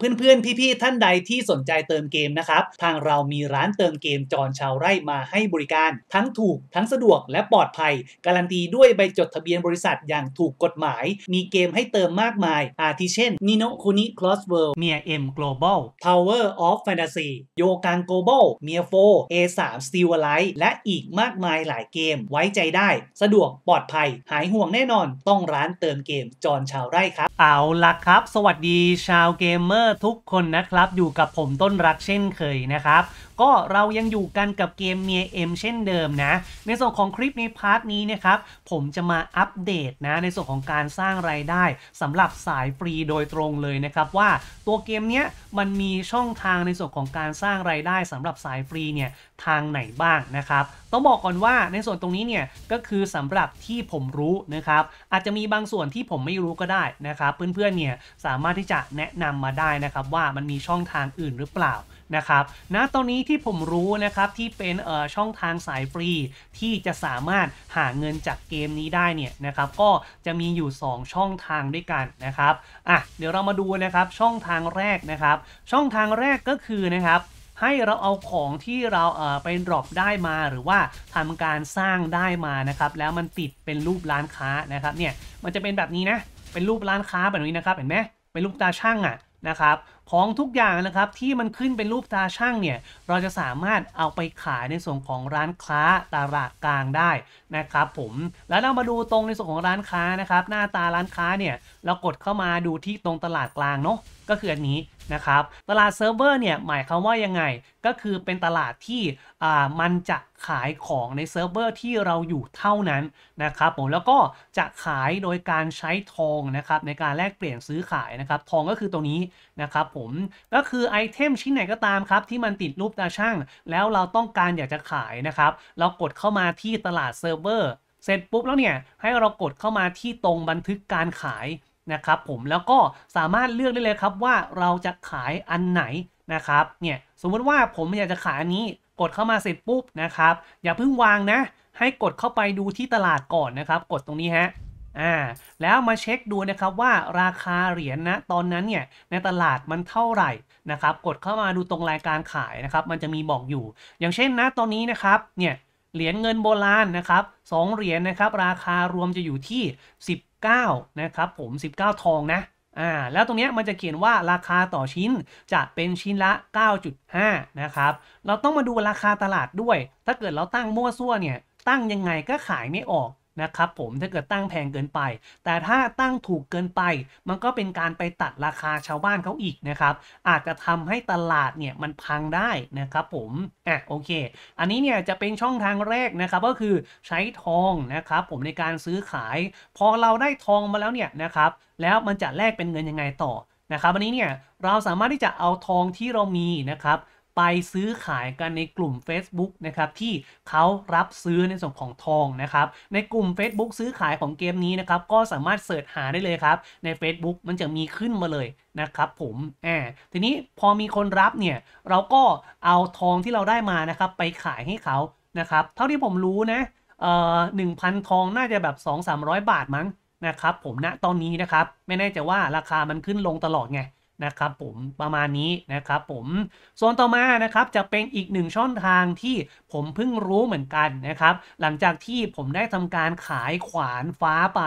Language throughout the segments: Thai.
เพื่อน ๆ พี่ ๆ ท่านใดที่สนใจเติมเกมนะครับ ทางเรามีร้านเติมเกมจอนชาวไร่มาให้บริการทั้งถูกทั้งสะดวกและปลอดภัย การันตีด้วยใบจดทะเบียนบริษัทอย่างถูกกฎหมาย มีเกมให้เติมมากมาย อาทิเช่น Nino คุนิ Cross World เมียเอ็บ Global ว o w e r of Fantasy โยกังโกลบอลเมียโ4 A3 Steel l i ลท์และอีกมากมายหลายเกม ไว้ใจได้ สะดวกปลอดภัย หายห่วงแน่นอนต้องร้านเติมเกมจอนชาวไร่ครับ เอาล่ะครับสวัสดีชาวเกมเมอร์ทุกคนนะครับอยู่กับผมต้นรักเช่นเคยนะครับก็เรายังอยู่กันกับเกมเมียเอ็มเช่นเดิมนะในส่วนของคลิปในพาร์ทนี้นะครับ ผมจะมาอัปเดตนะในส่วนของการสร้างไรายได้ สำหรับสายฟรีโดยตรงเลยนะครับว่าตัวเกมเนี้ยมันมีช่องทางในส่วนของการสร้างไรายได้ สำหรับสายฟรีเนี่ยทางไหนบ้างนะครับต้องบอกก่อนว่าในส่วนตรงนี้เนี่ยก็คือสำหรับที่ผมรู้นะครับ อาจจะมีบางส่วนที่ผมไม่รู้ก็ได้นะครับเพื่อนๆเนี่ยสามารถที่จะแนะนำมาได้นะครับว่ามันมีช่องทางอื่นหรือเปล่านะครับณตอนนี้ที่ผมรู้นะครับที่เป็นเอ่อช่องทางสายฟรีที่จะสามารถหาเงินจากเกมนี้ได้เนี่ยนะครับก็จะมีอยู่ 2 ช่องทางด้วยกันนะครับอ่ะเดี๋ยวเรามาดูนะครับช่องทางแรกนะครับ ช่องทางแรกก็คือนะครับ ให้เราเอาของที่เราเไปดรอปได้มาหรือว่าทำการสร้างได้มานะครับแล้วมันติดเป็นรูปร้านค้านะครับเนี่ยมันจะเป็นแบบนี้นะเป็นรูปร้านค้าแบบนี้นะครับเห็นไหมเป็นรูปตาช่างอะ่ะนะครับของทุกอย่างนะครับที่มันขึ้นเป็นรูปตาช่างเนี่ยเราจะสามารถเอาไปขายในส่วนของร้านค้าตลาดกลางได้นะครับ ผมแล้วเรามาดูตรงในส่วนของร้านค้านะครับ หน้าตาร้านค้าเนี่ยเรากดเข้ามาดูที่ตรงตลาดกลางเนาะก็คืออันนี้นะครับ ตลาดเซิร์ฟเวอร์เนี่ยหมายความว่ายังไงก็คือเป็นตลาดที่มันจะขายของในเซิร์ฟเวอร์ที่เราอยู่เท่านั้นนะครับผมแล้วก็จะขายโดยการใช้ทองนะครับในการแลกเปลี่ยนซื้อขายนะครับทองก็คือตรงนี้นะครับผมก็คือ ไอเทม ชิ้นไหนก็ตามครับ ที่มันติดรูปตาช่าง แล้วเราต้องการอยากจะขายนะครับ เรากดเข้ามาที่ตลาดเซิร์ฟเวอร์เสร็จปุ๊บแล้วเนี่ยให้เรากดเข้ามาที่ตรงบันทึกการขายนะครับ ผมแล้วก็สามารถเลือกได้เลยครับว่าเราจะขายอันไหนนะครับเนี่ยสมมติว่าผมอยากจะขายอันนี้กดเข้ามาเสร็จปุ๊บนะครับ อย่าเพิ่งวางนะ ให้กดเข้าไปดูที่ตลาดก่อนนะครับ กดตรงนี้ฮะอ่าแล้วมาเช็คดูนะครับว่าราคาเหรียญนนะตอนนั้นเนี่ยในตลาดมันเท่าไหร่นะครับกดเข้ามาดูตรงรายการขายนะครับมันจะมีบอกอยู่ อย่างเช่นนะตอนนี้นะครับเนี่ยเหรียญเงินโบราณนะครับสองเหรียญนนะครับราคารวมจะอยู่ที่ 19นะครับผม 19 ทองนะอ่าแล้วตรงนี้มันจะเขียนว่าราคาต่อชิ้นจะเป็นชิ้นละ 9.5นะครับเราต้องมาดูราคาตลาดด้วย ถ้าเกิดเราตั้งมั่วซั่วเนี่ยตั้งยังไงก็ขายไม่ออกนะครับผมถ้าเกิดตั้งแพงเกินไป แต่ถ้าตั้งถูกเกินไป มันก็เป็นการไปตัดราคาชาวบ้านเขาอีกนะครับ อาจจะทำให้ตลาดเนี่ยมันพังได้นะครับ ผมอ่ะโอเค อันนี้เนี่ยจะเป็นช่องทางแรกนะครับก็คือใช้ทองนะครับ ผมในการซื้อขาย พอเราได้ทองมาแล้วเนี่ยนะครับ แล้วมันจะแลกเป็นเงินยังไงต่อนะครับวันนี้เนี่ยเราสามารถที่จะเอาทองที่เรามีนะครับไปซื้อขายกันในกลุ่ม Facebook นะครับที่เขารับซื้อในส่วนของทองนะครับ ในกลุ่ม Facebook ซื้อขายของเกมนี้นะครับก็สามารถเสิร์ชหาได้เลยครับใน Facebook มันจะมีขึ้นมาเลยนะครับผมอหมทีนี้พอมีคนรับเนี่ยเราก็เอาทองที่เราได้มานะครับไปขายให้เขานะครับเท่าที่ผมรู้นะเอ่อหนึ่งพันทองน่าจะแบบ 2 3 0 0 บาทมั้งนะครับผมณนะตอนนี้นะครับไม่แน่ใจว่าราคามันขึ้นลงตลอดไงนะครับผมประมาณนี้นะครับผมส่วนต่อมานะครับจะเป็นอีกหนึ่งช่องทางที่ผมเพิ่งรู้เหมือนกันนะครับ หลังจากที่ผมได้ทำการขายขวานฟ้าไป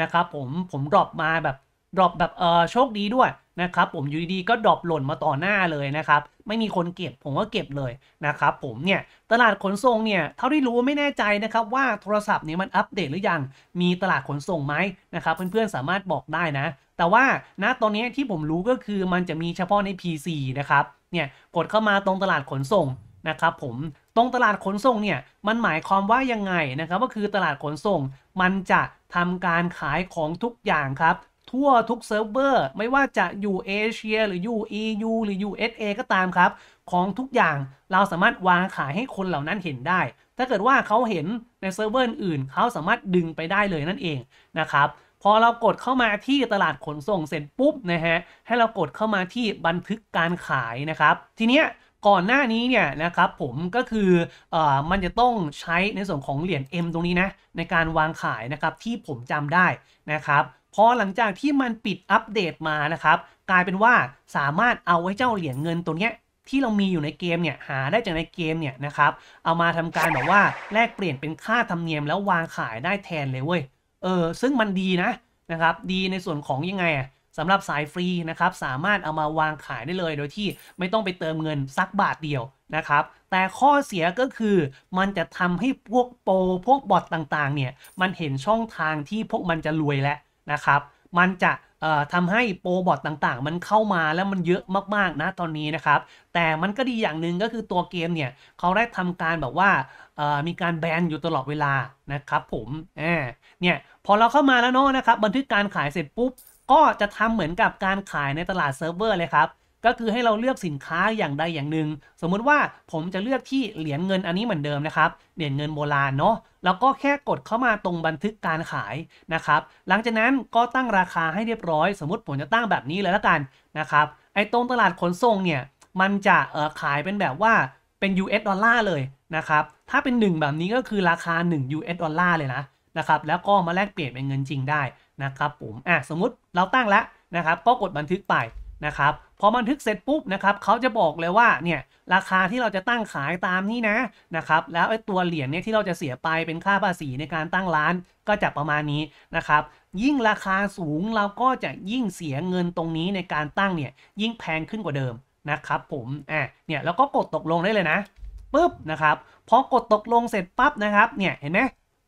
นะครับผมผมดรอปมาแบบดรอปแบบเออโชคดีด้วยนะครับ ผมอยู่ดีๆก็ดรอปหล่นมาต่อหน้าเลยนะครับไม่มีคนเก็บผมก็เก็บเลยนะครับผมเนี่ย ตลาดขนส่งเนี่ยเท่าที่รู้ไม่แน่ใจนะครับ ว่าโทรศัพท์เนี่ยมันอัปเดตหรือยังมีตลาดขนส่งไหมนะครับเพื่อนๆสามารถบอกได้นะ แต่ว่าณตอนนี้ที่ผมรู้ก็คือมันจะมีเฉพาะใน PC นะครับเนี่ยกดเข้ามาตรงตลาดขนส่งนะครับผมตรงตลาดขนส่งเนี่ยมันหมายความว่ายังไงนะครับก็คือตลาดขนส่งมันจะทำการขายของทุกอย่างครับทั่วทุกเซิร์ฟเวอร์ไม่ว่าจะอยู่เอเชียหรืออยู่ EU หรือ USA ก็ตามครับ ของทุกอย่างเราสามารถวางขายให้คนเหล่านั้นเห็นได้ ถ้าเกิดว่าเขาเห็นในเซิร์ฟเวอร์อื่นเขาสามารถดึงไปได้เลยนั่นเองนะครับพอเรากดเข้ามาที่ตลาดขนส่งเสร็จปุ๊บนะฮะให้เรากดเข้ามาที่บันทึกการขายนะครับ ทีเนี้ยก่อนหน้านี้เนี่ยนะครับผมก็คืออมันจะต้องใช้ในส่วนของเหรียญ M ตรงนี้นะในการวางขายนะครับที่ผมจำได้นะครับพอหลังจากที่มันปิดอัปเดตมานะครับ กลายเป็นว่าสามารถเอาไว้เจ้าเหรียญเงินตัวเนี้ยที่เรามีอยู่ในเกมเนี่ยหาได้จากในเกมเนี่ยนะครับเอามาทำการแบบว่าแลกเปลี่ยนเป็นค่าธรรมเนียม แล้ววางขายได้แทนเลยเว้ยเออซึ่งมันดีนะนะครับดีในส่วนของยังไงอ่ะสำหรับสายฟรีนะครับสามารถเอามาวางขายได้เลยโดยที่ไม่ต้องไปเติมเงินสักบาทเดียวนะครับแต่ข้อเสียก็คือมันจะทำให้พวกโปรพวกบอทต่างๆ เนี่ยมันเห็นช่องทางที่พวกมันจะรวยแล้วนะครับมันจะทำให้โปรบอทต่างๆ มันเข้ามาแล้วมันเยอะมากๆนะตอนนี้นะครับ แต่มันก็ดีอย่างหนึ่งก็คือตัวเกมเนี่ยเขาได้ทำการแบบว่ามีการแบนอยู่ตลอดเวลานะครับผมเนี่ย พอเราเข้ามาแล้วเนาะนะครับ บันทึกการขายเสร็จปุ๊บ ก็จะทำเหมือนกับการขายในตลาดเซิร์ฟเวอร์เลยครับก็คือให้เราเลือกสินค้าอย่างใดอย่างหนึ่ง สมมุติว่าผมจะเลือกที่เหรียญเงินอันนี้เหมือนเดิมนะครับ เหรียญเงินโบราณเนาะแล้วก็แค่กดเข้ามาตรงบันทึกการขายนะครับ หลังจากนั้นก็ตั้งราคาให้เรียบร้อย สมมติผมจะตั้งแบบนี้เลยละกันนะครับ ไอตรงตลาดขนส่งเนี่ยมันจะเออขายเป็นแบบว่าเป็น US ดอลลาร์เลยนะครับ ถ้าเป็น1แบบนี้ก็คือราคา 1 US ดอลลาร์เลยนะนะครับแล้วก็มาแลกเปลี่ยนเป็นเงินจริงได้นะครับผมอ่ะสมมติเราตั้งแล้วนะครับก็กดบันทึกไปนะครับพอบันทึกเสร็จปุ๊บนะครับเขาจะบอกเลยว่า เนี่ย ราคาที่เราจะตั้งขายตามนี้นะ นะครับ แล้วไอ้ตัวเหรียญเนี่ยที่เราจะเสียไปเป็นค่าภาษีในการตั้งร้านก็จะประมาณนี้นะครับ ยิ่งราคาสูงเราก็จะยิ่งเสียเงินตรงนี้ในการตั้งเนี่ย ยิ่งแพงขึ้นกว่าเดิม นะครับผมอ่ะเนี่ยแล้วก็กดตกลงได้เลยนะปุ๊บนะครับ พอกดตกลงเสร็จปั๊บนะครับ เนี่ยเห็นไหม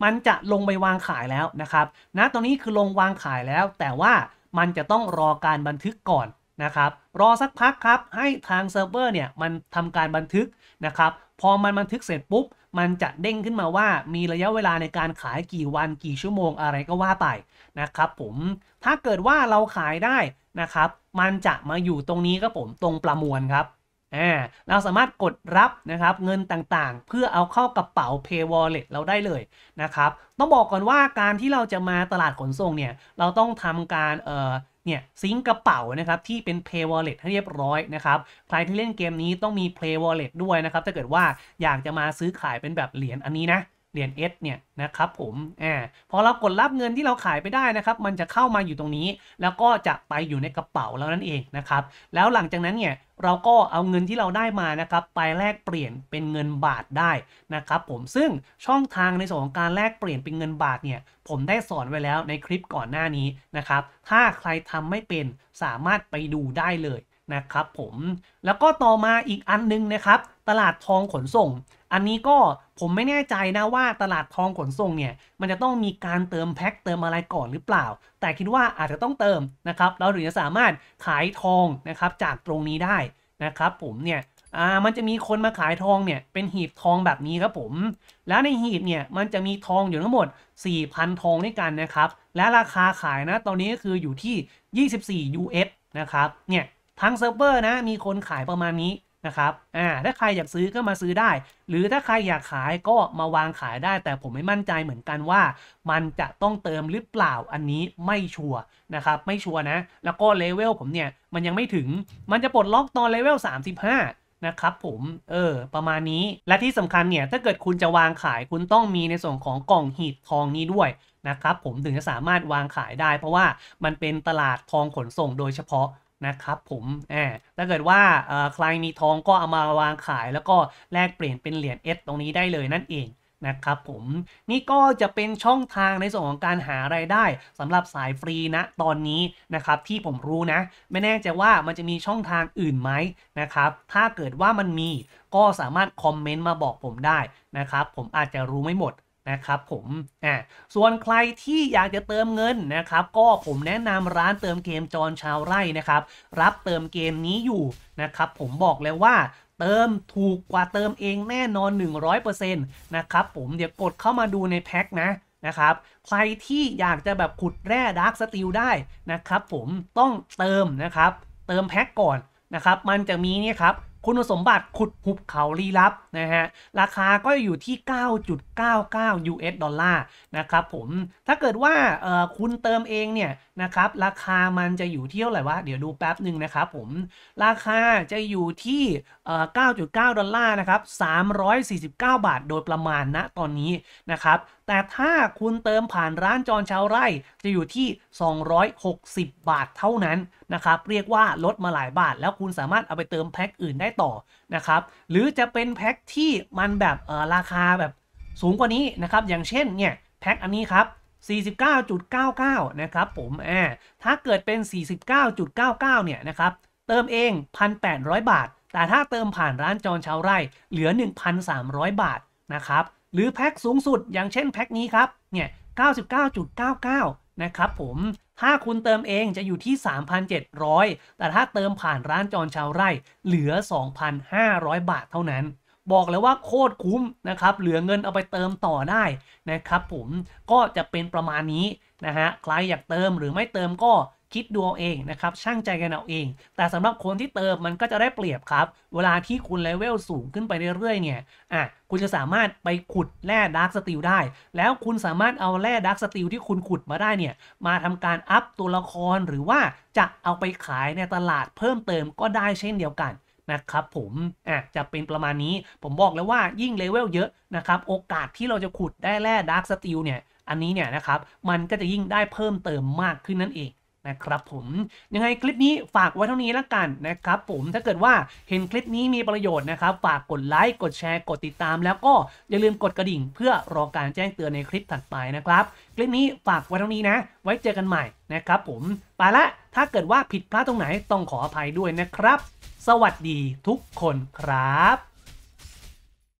มันจะลงไปวางขายแล้วนะครับนะตอนนี้คือลงวางขายแล้ว แต่ว่ามันจะต้องรอการบันทึกก่อนนะครับรอสักพักครับให้ทางเซิร์ฟเวอร์เนี่ยมันทำการบันทึกนะครับพอมันบันทึกเสร็จปุ๊บ มันจะเด้งขึ้นมาว่ามีระยะเวลาในการขายกี่วันกี่ชั่วโมงอะไรก็ว่าไปนะครับผมถ้าเกิดว่าเราขายได้นะครับ มันจะมาอยู่ตรงนี้ครับผมตรงประมวลครับเราสามารถกดรับนะครับเงินต่างๆ เพื่อเอาเข้ากระเป๋า Pay Wallet เราได้เลยนะครับต้องบอกก่อนว่าการที่เราจะมาตลาดขนส่งเนี่ยเราต้องทำการเอ่อเนี่ยซิงกระเป๋านะครับที่เป็น Play Wallet ให้เรียบร้อยนะครับ ใครที่เล่นเกมนี้ต้องมี Play Wallet ด้วยนะครับ ถ้าเกิดว่าอยากจะมาซื้อขายเป็นแบบเหรียญอันนี้นะเหรียญ S เนี่ยนะครับผมอ่าพอเรากดรับเงินที่เราขายไปได้นะครับมันจะเข้ามาอยู่ตรงนี้ แล้วก็จะไปอยู่ในกระเป๋าเรานั่นเองนะครับแล้วหลังจากนั้นเนี่ยเราก็เอาเงินที่เราได้มานะครับไปแลกเปลี่ยนเป็นเงินบาทได้นะครับผมซึ่งช่องทางในส่วนของการแลกเปลี่ยนเป็นเงินบาทเนี่ยผมได้สอนไว้แล้วในคลิปก่อนหน้านี้นะครับถ้าใครทำไม่เป็นสามารถไปดูได้เลยนะครับผมแล้วก็ต่อมาอีกอันนึงนะครับตลาดทองขนส่งอันนี้ก็ผมไม่แน่ใจนะว่าตลาดทองขนส่งเนี่ยมันจะต้องมีการเติมแพ็คเติมอะไรก่อนหรือเปล่าแต่คิดว่าอาจจะต้องเติมนะครับเราถึงจะสามารถขายทองนะครับจากตรงนี้ได้นะครับผมเนี่ยอ่ามันจะมีคนมาขายทองเนี่ยเป็นหีบทองแบบนี้ครับผม แล้วในหีบเนี่ยมันจะมีทองอยู่ทั้งหมด4,000ทองด้วยกันนะครับและราคาขายนะตอนนี้ก็คืออยู่ที่ 24 US นะครับเนี่ยทั้งเซิร์ฟเวอร์นะมีคนขายประมาณนี้นะครับอ่าถ้าใครอยากซื้อก็มาซื้อได้ หรือถ้าใครอยากขายก็มาวางขายได้ แต่ผมไม่มั่นใจเหมือนกันว่า มันจะต้องเติมหรือเปล่าอันนี้ไม่ชัวร์นะครับไม่ชัวร์นะ แล้วก็เลเวลผมเนี่ยมันยังไม่ถึง มันจะปลดล็อกตอนเลเวล35นะครับผมเออประมาณนี้ และที่สำคัญเนี่ย ถ้าเกิดคุณจะวางขายคุณต้องมีในส่วนของกล่องหีบทองนี้ด้วยนะครับผมถึงจะสามารถวางขายได้ เพราะว่ามันเป็นตลาดทองขนส่งโดยเฉพาะนะครับผมแหมถ้าเกิดว่าใครมีทองก็เอามาวางขายแล้วก็แลกเปลี่ยนเป็นเหรียญเอสตรงนี้ได้เลยนั่นเองนะครับผม นี่ก็จะเป็นช่องทางในส่วนของการหาไรายได้ สำหรับสายฟรีนะตอนนี้นะครับที่ผมรู้นะไม่แน่ใจว่ามันจะมีช่องทางอื่นไหมนะครับถ้าเกิดว่ามันมีก็สามารถคอมเมนต์มาบอกผมได้นะครับผมอาจจะรู้ไม่หมดนะครับผมอ่าส่วนใครที่อยากจะเติมเงินนะครับ ก็ผมแนะนำร้านเติมเกมจอนชาวไร่นะครับ รับเติมเกมนี้อยู่นะครับ ผมบอกแล้วว่าเติมถูกกว่าเติมเองแน่นอน100%นะครับผมเดี๋ยวกดเข้ามาดูในแพ็คนะนะครับใครที่อยากจะแบบขุดแร่ดาร์กสติลได้นะครับผมต้องเติมนะครับเติมแพ็คก่อนนะครับมันจะมีนี่ครับคุณสมบัติขุดหุบเขาลี้ลับนะฮะราคาก็อยู่ที่ 9.99 US ดอลลาร์นะครับผมถ้าเกิดว่าคุณเติมเองเนี่ยนะครับราคามันจะอยู่ที่เท่าไหร่วะเดี๋ยวดูแป๊บหนึ่งนะครับผม ราคาจะอยู่ที่ 9.9 ดอลลาร์นะครับ 349 บาทโดยประมาณณนะตอนนี้นะครับแต่ถ้าคุณเติมผ่านร้านจอนชาวไร่จะอยู่ที่ 260 บาทเท่านั้นนะครับเรียกว่าลดมาหลายบาท แล้วคุณสามารถเอาไปเติมแพ็คอื่นได้ต่อนะครับหรือจะเป็นแพ็คที่มันแบบราคาแบบสูงกว่านี้นะครับอย่างเช่นเนี่ยแพ็คอันนี้ครับ 49.99 นะครับผมแอบถ้าเกิดเป็น 49.99 เนี่ยนะครับเติมเอง 1,800 บาท แต่ถ้าเติมผ่านร้านจอนชาวไร่เหลือ 1,300 บาทนะครับหรือแพ็คสูงสุดอย่างเช่นแพ็คนี้ครับเนี่ย99.99 นะครับผมถ้าคุณเติมเองจะอยู่ที่ 3,700 แต่ถ้าเติมผ่านร้านจอนชาวไร่เหลือ 2,500 บาทเท่านั้น บอกเลยว่าโคตรคุ้มนะครับ เหลือเงินเอาไปเติมต่อได้นะครับผม ก็จะเป็นประมาณนี้นะฮะ ใครอยากเติมหรือไม่เติมก็คิดดูเอาเองนะครับ ช่างใจกันเอาเอง แต่สำหรับคนที่เติมมันก็จะได้เปรียบครับ เวลาที่คุณเลเวลสูงขึ้นไปเรื่อยๆเนี่ยอ่ะคุณจะสามารถไปขุดแร่ดาร์กสติลได้ แล้วคุณสามารถเอาแร่ดาร์กสติลที่คุณขุดมาได้เนี่ย มาทำการอัพตัวละครหรือว่าจะเอาไปขายในตลาดเพิ่มเติมก็ได้เช่นเดียวกันนะครับผมอ่ะจะเป็นประมาณนี้ ผมบอกแล้วว่ายิ่งเลเวลเยอะนะครับ โอกาสที่เราจะขุดได้แร่ดาร์กสติลเนี่ย อันนี้เนี่ยนะครับ มันก็จะยิ่งได้เพิ่มเติมมากขึ้นนั่นเองนะครับผมยังไงคลิปนี้ฝากไว้เท่านี้แล้วกันนะครับผมถ้าเกิดว่าเห็นคลิปนี้มีประโยชน์นะครับ ฝากกดไลค์กดแชร์กดติดตาม แล้วก็อย่าลืมกดกระดิ่งเพื่อรอการแจ้งเตือนในคลิปถัดไปนะครับ คลิปนี้ฝากไว้เท่านี้นะ ไว้เจอกันใหม่นะครับผมไปละถ้าเกิดว่าผิดพลาดตรงไหนต้องขออภัยด้วยนะครับ สวัสดีทุกคนครับ